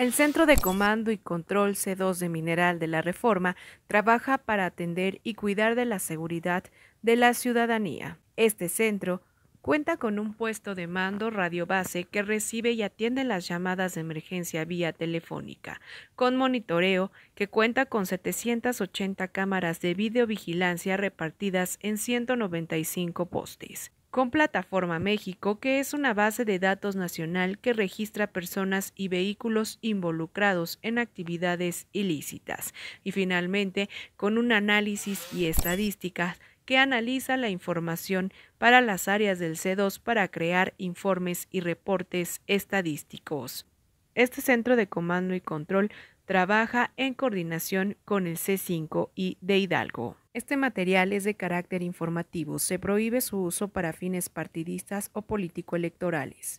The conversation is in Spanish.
El Centro de Comando y Control C2 de Mineral de la Reforma trabaja para atender y cuidar de la seguridad de la ciudadanía. Este centro cuenta con un puesto de mando radiobase que recibe y atiende las llamadas de emergencia vía telefónica, con monitoreo que cuenta con 780 cámaras de videovigilancia repartidas en 195 postes con Plataforma México, que es una base de datos nacional que registra personas y vehículos involucrados en actividades ilícitas. Y finalmente, con un análisis y estadísticas que analiza la información para las áreas del C2 para crear informes y reportes estadísticos. Este centro de comando y control trabaja en coordinación con el C5 y de Hidalgo. Este material es de carácter informativo. Se prohíbe su uso para fines partidistas o político-electorales.